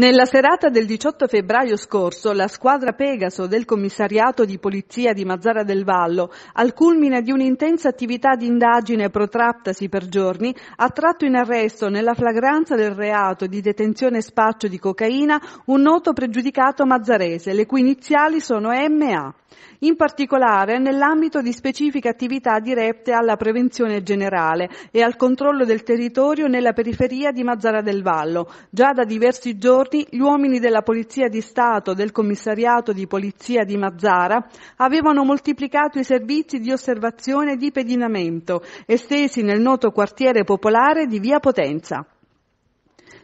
Nella serata del 18 febbraio scorso, la squadra Pegaso del commissariato di polizia di Mazzara del Vallo, al culmine di un'intensa attività di indagine protrattasi per giorni, ha tratto in arresto nella flagranza del reato di detenzione e spaccio di cocaina un noto pregiudicato mazzarese, le cui iniziali sono MA. In particolare, nell'ambito di specifiche attività dirette alla prevenzione generale e al controllo del territorio nella periferia di Mazzara del Vallo, già da diversi giorni sorti, gli uomini della Polizia di Stato del Commissariato di Polizia di Mazzara avevano moltiplicato i servizi di osservazione e di pedinamento, estesi nel noto quartiere popolare di Via Potenza.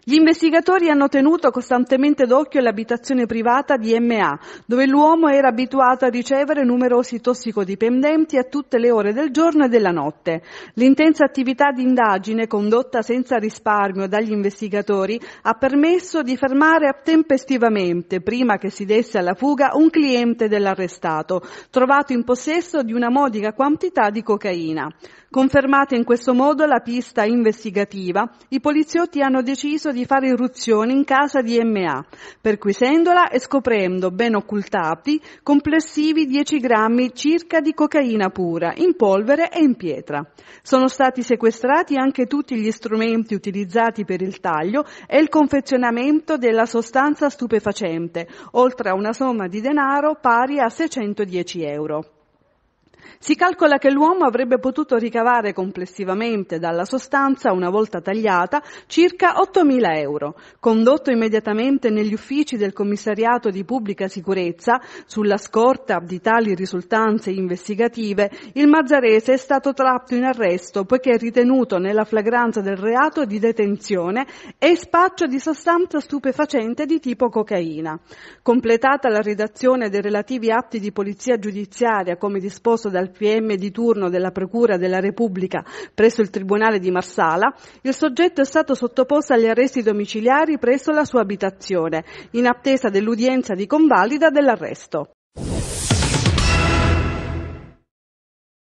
Gli investigatori hanno tenuto costantemente d'occhio l'abitazione privata di MA, dove l'uomo era abituato a ricevere numerosi tossicodipendenti a tutte le ore del giorno e della notte. L'intensa attività di indagine condotta senza risparmio dagli investigatori ha permesso di fermare tempestivamente, prima che si desse alla fuga, un cliente dell'arrestato, trovato in possesso di una modica quantità di cocaina. Confermata in questo modo la pista investigativa, i poliziotti hanno deciso deciso di fare irruzione in casa di M.A., perquisendola e scoprendo, ben occultati, complessivi 10 grammi circa di cocaina pura, in polvere e in pietra. Sono stati sequestrati anche tutti gli strumenti utilizzati per il taglio e il confezionamento della sostanza stupefacente, oltre a una somma di denaro pari a 610 euro. Si calcola che l'uomo avrebbe potuto ricavare complessivamente dalla sostanza, una volta tagliata, circa 8.000 euro. Condotto immediatamente negli uffici del commissariato di pubblica sicurezza, sulla scorta di tali risultanze investigative, il Mazzarese è stato tratto in arresto poiché è ritenuto nella flagranza del reato di detenzione e spaccio di sostanza stupefacente di tipo cocaina. Completata la redazione dei relativi atti di polizia giudiziaria come disposto dal PM di turno della Procura della Repubblica presso il Tribunale di Marsala, il soggetto è stato sottoposto agli arresti domiciliari presso la sua abitazione, in attesa dell'udienza di convalida dell'arresto.